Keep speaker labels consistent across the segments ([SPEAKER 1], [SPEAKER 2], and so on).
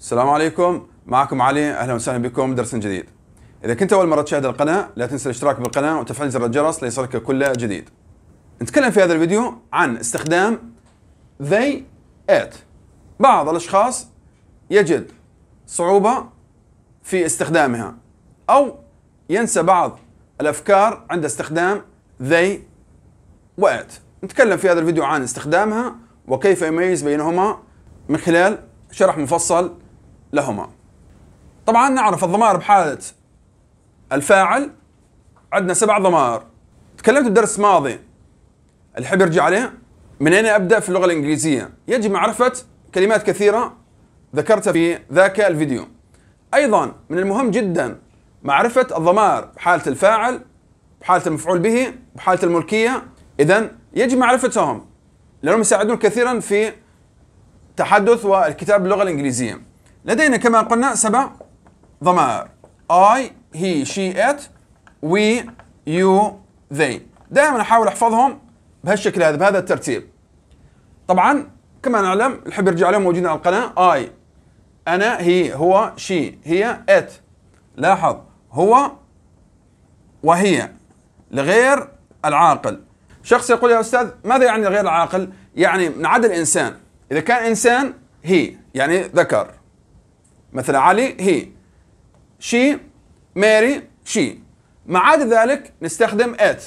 [SPEAKER 1] السلام عليكم معكم علي اهلا وسهلا بكم درس جديد اذا كنت اول مره تشاهد القناه لا تنسى الاشتراك بالقناه وتفعيل زر الجرس ليصلك كل جديد نتكلم في هذا الفيديو عن استخدام they at بعض الاشخاص يجد صعوبه في استخدامها او ينسى بعض الافكار عند استخدام they و نتكلم في هذا الفيديو عن استخدامها وكيف يميز بينهما من خلال شرح مفصل لهما طبعا نعرف الضمائر بحالة الفاعل عندنا سبع ضمائر تكلمت بدرس ماضي اللي يرجع عليه من أين أبدأ في اللغة الإنجليزية يجب معرفة كلمات كثيرة ذكرتها في ذاك الفيديو أيضا من المهم جدا معرفة الضمائر بحالة الفاعل بحالة المفعول به بحالة الملكية إذا يجب معرفتهم لأنهم يساعدون كثيرا في تحدث والكتاب باللغة الإنجليزية لدينا كما قلنا سبع ضمائر I, he, she, it we, you, they دائما أحاول أحفظهم بهالشكل هذا بهذا الترتيب طبعا كما نعلم الحب يرجع لهم موجودين على القناة I أنا هي هو شي هي it لاحظ هو وهي لغير العاقل شخص يقول يا أستاذ ماذا يعني غير العاقل؟ يعني من عدد الإنسان إذا كان إنسان هي يعني ذكر مثلا علي هي شي ماري شي ما عدا ذلك نستخدم ات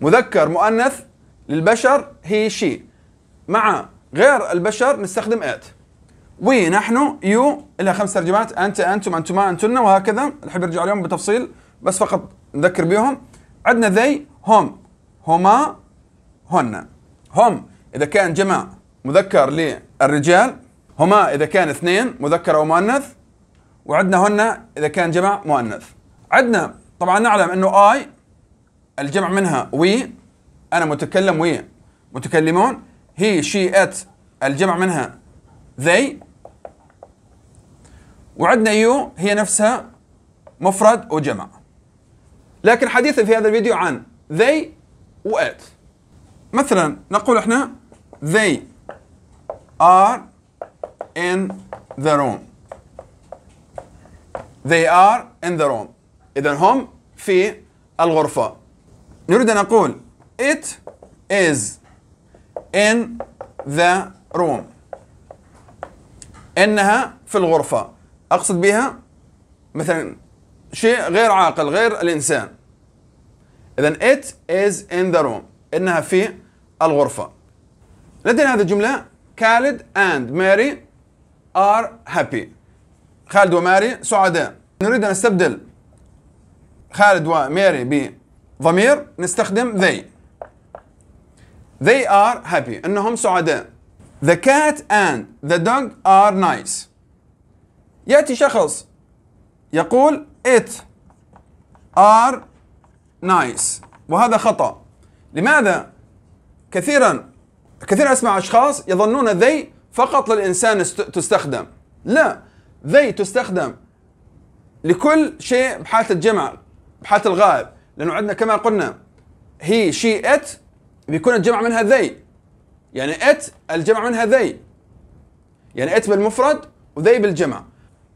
[SPEAKER 1] مذكر مؤنث للبشر هي شي مع غير البشر نستخدم ات وي نحن يو لها خمس ترجمات انت انتم انتما انتن وهكذا نحب نرجع اليوم بتفصيل بس فقط نذكر بهم عندنا ذي هم هما هن هم اذا كان جمع مذكر للرجال هما إذا كان اثنين مذكر أو مؤنث وعندنا هن إذا كان جمع مؤنث عندنا طبعا نعلم أنه آي الجمع منها وي أنا متكلم وي متكلمون هي شي ات الجمع منها they وعندنا يو هي نفسها مفرد وجمع لكن حديثا في هذا الفيديو عن they وات مثلا نقول احنا they are in the room they are in the room إذا هم في الغرفة نريد أن نقول it is in the room إنها في الغرفة أقصد بها مثلا شيء غير عاقل غير الإنسان إذا it is in the room إنها في الغرفة لدينا هذه الجملة كالد and ماري ار هابي خالد وماري سعداء نريد أن نستبدل خالد وماري بضمير نستخدم they they are happy انهم سعداء the cat and the dog are nice يأتي شخص يقول it are nice وهذا خطأ لماذا كثيرا كثيرا أسمع أشخاص يظنون they فقط للإنسان تستخدم لا ذي تستخدم لكل شيء بحالة الجمع بحالة الغائب لأنه عندنا كما قلنا هي شي ات بيكون الجمع منها ذي يعني ات الجمع منها ذي يعني ات بالمفرد وذي بالجمع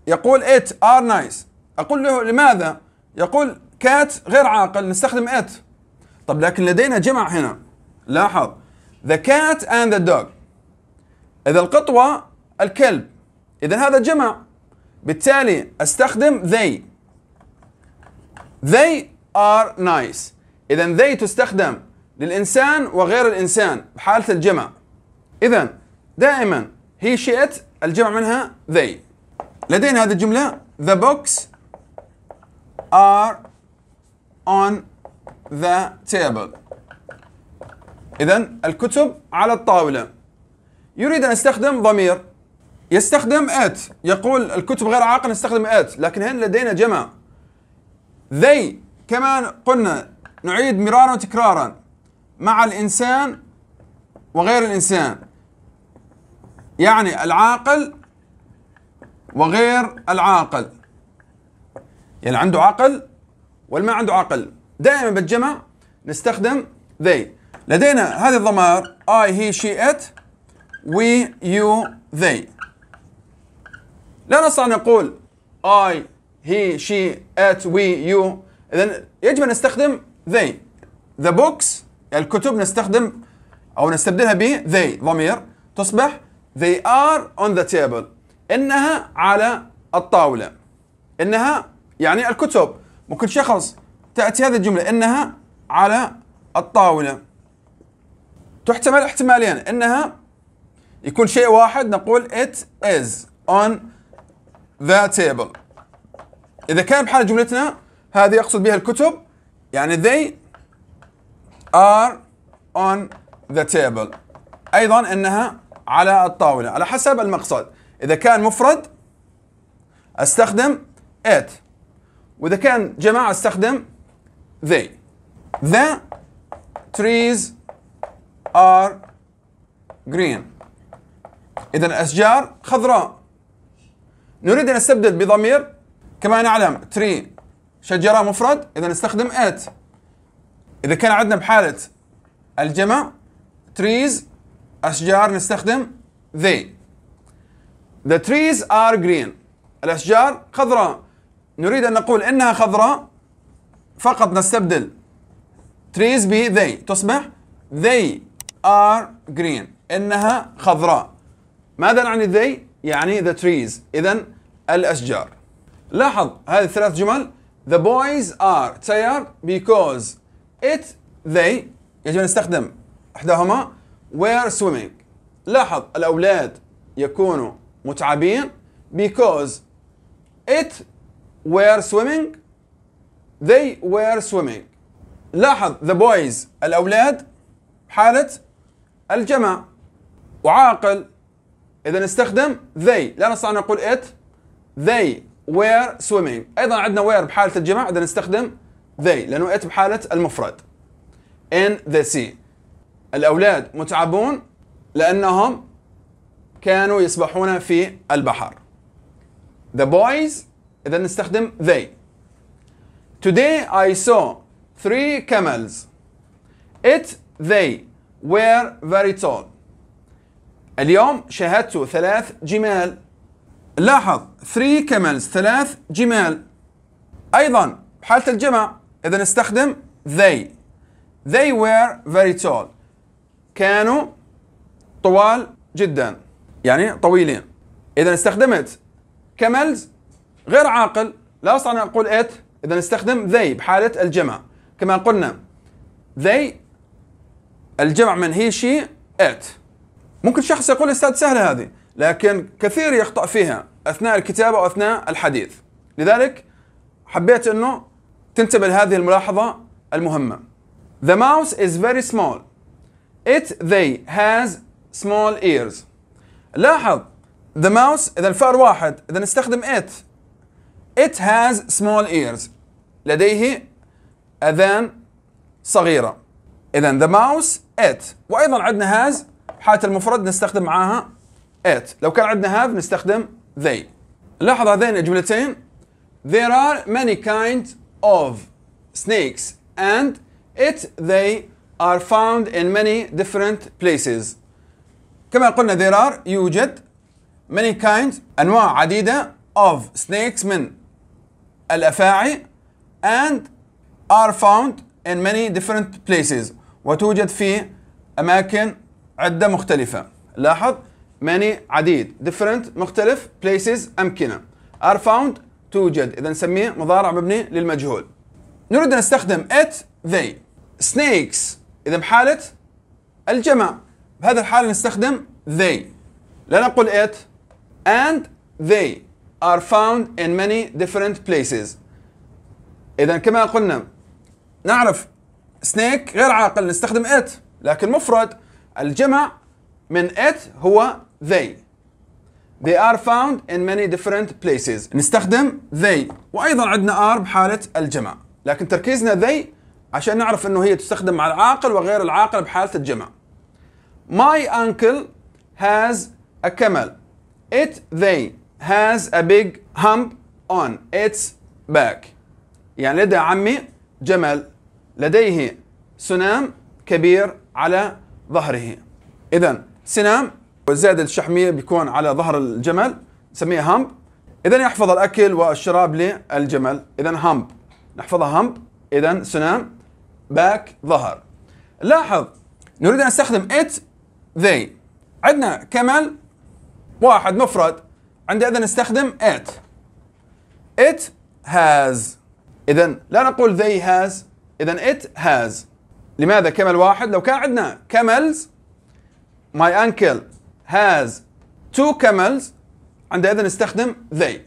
[SPEAKER 1] يقول ات ار نايس اقول له لماذا؟ يقول كات غير عاقل نستخدم ات طب لكن لدينا جمع هنا لاحظ the cat and the dog إذا القطوة الكلب إذا هذا جمع بالتالي أستخدم they they are nice إذا they تستخدم للإنسان وغير الإنسان بحالة الجمع إذا دائما هي شئت الجمع منها they لدينا هذه الجملة the books are on the table إذا الكتب على الطاولة يريد أن يستخدم ضمير يستخدم ات يقول الكتب غير عاقل نستخدم ات لكن هنا لدينا جمع ذي كما قلنا نعيد مرارا وتكرارا مع الإنسان وغير الإنسان يعني العاقل وغير العاقل يعني عنده عقل والما عنده عقل دائما بالجمع نستخدم ذي لدينا هذه الضمائر اي هي شي ات we you they لا نستطيع أن نقول I he she it we you إذا يجب أن نستخدم they the books الكتب نستخدم أو نستبدلها ب they ضمير تصبح they are on the table إنها على الطاولة إنها يعني الكتب ممكن شخص تأتي هذه الجملة إنها على الطاولة تحتمل احتمالين إنها يكون شيء واحد نقول it is on the table إذا كان بحال جملتنا هذه أقصد بها الكتب يعني they are on the table أيضا أنها على الطاولة على حسب المقصد إذا كان مفرد أستخدم it وإذا كان جماعة أستخدم they the trees are green إذا الأشجار خضراء نريد أن نستبدل بضمير كما نعلم تري شجرة مفرد إذا نستخدم ات إذا كان عندنا بحالة الجمع تريز أشجار نستخدم they The trees are green الأشجار خضراء نريد أن نقول إنها خضراء فقط نستبدل trees ب they تصبح they are green إنها خضراء ماذا نعني they؟ يعني the trees إذا الأشجار لاحظ هذه الثلاث جمل The boys are tired because it they يجب أن نستخدم إحداهما were swimming لاحظ الأولاد يكونوا متعبين because it were swimming they were swimming لاحظ the boys الأولاد حالة الجمع وعاقل إذا نستخدم they لا نستطيع أن نقول it they were swimming أيضا عندنا were بحالة الجمع إذا نستخدم they لأنه it بحالة المفرد in the sea الأولاد متعبون لأنهم كانوا يسبحون في البحر the boys إذا نستخدم they today I saw three camels it they were very tall اليوم شاهدت ثلاث جمال لاحظ 3 كملز ثلاث جمال أيضا حالة الجمع إذا نستخدم they they were very tall كانوا طوال جدا يعني طويلين إذا استخدمت كملز غير عاقل لا أستطيع أن أقول it إذا نستخدم they بحالة الجمع كما قلنا they الجمع من هي شي it ممكن شخص يقول استاذ سهله هذه لكن كثير يخطأ فيها اثناء الكتابه واثناء الحديث لذلك حبيت انه تنتبه لهذه الملاحظه المهمه The mouse is very small It they has small ears لاحظ The mouse إذا الفأر واحد إذا نستخدم it It has small ears لديه أذان صغيرة إذا the mouse it وأيضا عندنا has حالة المفرد نستخدم معاها it لو كان عندنا have نستخدم they لاحظ هذين الجملتين there are many kinds of snakes and it they are found in many different places كما قلنا there are يوجد many kinds أنواع عديدة of snakes من الأفاعي and are found in many different places وتوجد في أماكن عدة مختلفة لاحظ many عديد different مختلف places أمكنة are found توجد إذا نسميه مضارع مبني للمجهول نريد أن نستخدم it they snakes إذا بحالة الجمع بهذا الحال نستخدم they لا نقول it and they are found in many different places إذا كما قلنا نعرف snake غير عاقل نستخدم it لكن مفرد الجمع من it هو they They are found in many different places نستخدم they وأيضا عندنا are بحالة الجمع لكن تركيزنا they عشان نعرف أنه هي تستخدم مع العاقل وغير العاقل بحالة الجمع My uncle has a camel It they has a big hump on its back يعني لدى عمي جمل لديه سنام كبير على ظهره اذا سنام والزائد الشحميه بيكون على ظهر الجمل نسميها همب اذا يحفظ الاكل والشراب للجمل اذا همب نحفظها همب اذا سنام باك ظهر لاحظ نريد ان نستخدم ات ذي عندنا كمل واحد مفرد عند اذا نستخدم ات it has اذا لا نقول they has اذا it has لماذا كمل واحد لو كان عندنا كاملز ماي انكل هاز تو كملز عندئذ نستخدم ذي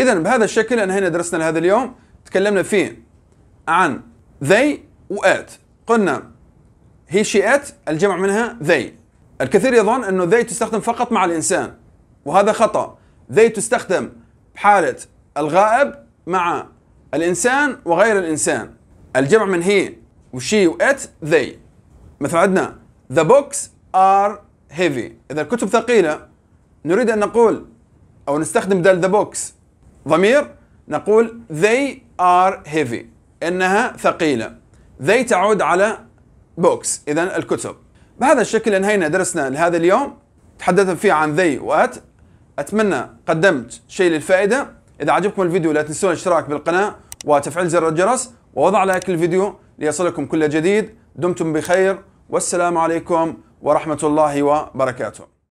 [SPEAKER 1] اذا بهذا الشكل انهينا درسنا لهذا اليوم تكلمنا فيه عن ذي و قلنا هي شي ات الجمع منها ذي الكثير يظن انه ذي تستخدم فقط مع الانسان وهذا خطا ذي تستخدم بحاله الغائب مع الانسان وغير الانسان الجمع من هي وشي وات ذي مثلا عندنا ذا بوكس ار هيفي اذا الكتب ثقيله نريد ان نقول او نستخدم بدل ذا بوكس ضمير نقول they are heavy انها ثقيله they تعود على بوكس اذا الكتب بهذا الشكل انهينا درسنا لهذا اليوم تحدثنا فيه عن they وات اتمنى قدمت شيء للفائده اذا عجبكم الفيديو لا تنسون الاشتراك بالقناه وتفعيل زر الجرس ووضع لايك للفيديو ليصلكم كل جديد دمتم بخير والسلام عليكم ورحمة الله وبركاته